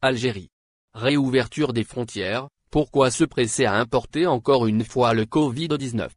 Algérie. Réouverture des frontières, pourquoi se presser à importer encore une fois le Covid-19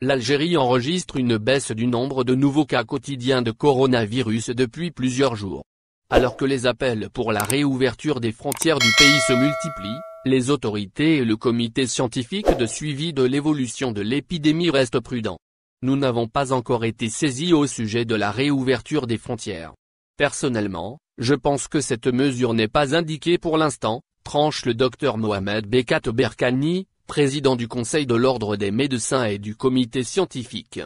L'Algérie enregistre une baisse du nombre de nouveaux cas quotidiens de coronavirus depuis plusieurs jours. Alors que les appels pour la réouverture des frontières du pays se multiplient, les autorités et le comité scientifique de suivi de l'évolution de l'épidémie restent prudents. Nous n'avons pas encore été saisis au sujet de la réouverture des frontières. Personnellement, je pense que cette mesure n'est pas indiquée pour l'instant, tranche le docteur Mohamed Bekat Berkani, président du Conseil de l'Ordre des médecins et du comité scientifique.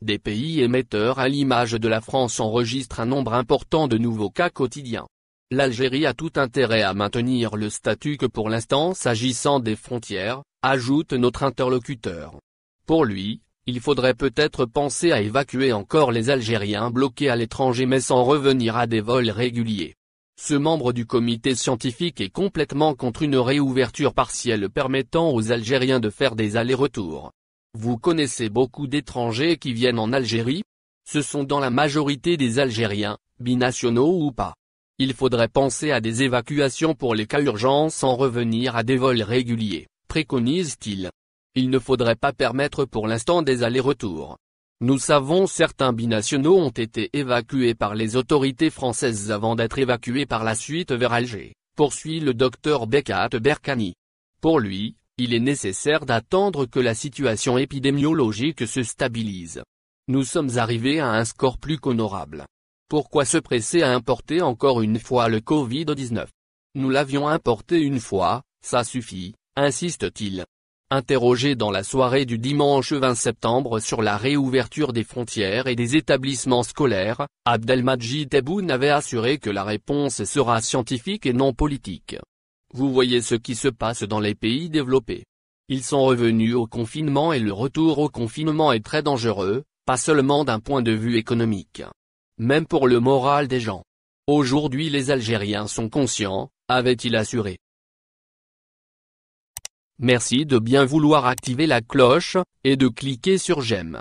Des pays émetteurs à l'image de la France enregistrent un nombre important de nouveaux cas quotidiens l'Algérie a tout intérêt à maintenir le statut que pour l'instant s'agissant des frontières, ajoute notre interlocuteur. Pour lui, il faudrait peut-être penser à évacuer encore les Algériens bloqués à l'étranger mais sans revenir à des vols réguliers. Ce membre du comité scientifique est complètement contre une réouverture partielle permettant aux Algériens de faire des allers-retours. Vous connaissez beaucoup d'étrangers qui viennent en Algérie Ce sont dans la majorité des Algériens, binationaux ou pas. Il faudrait penser à des évacuations pour les cas urgents sans revenir à des vols réguliers, préconise-t-il. Il ne faudrait pas permettre pour l'instant des allers-retours. Nous savons certains binationaux ont été évacués par les autorités françaises avant d'être évacués par la suite vers Alger, poursuit le docteur Bekat Berkani. Pour lui, il est nécessaire d'attendre que la situation épidémiologique se stabilise. Nous sommes arrivés à un score plus qu'honorable. Pourquoi se presser à importer encore une fois le Covid-19 Nous l'avions importé une fois, ça suffit, insiste-t-il. Interrogé dans la soirée du dimanche 20 septembre sur la réouverture des frontières et des établissements scolaires, Abdelmajid Tebboune avait assuré que la réponse sera scientifique et non politique. Vous voyez ce qui se passe dans les pays développés. Ils sont revenus au confinement et le retour au confinement est très dangereux, pas seulement d'un point de vue économique même pour le moral des gens. Aujourd'hui les Algériens sont conscients, avait-il assuré. Merci de bien vouloir activer la cloche, et de cliquer sur j'aime.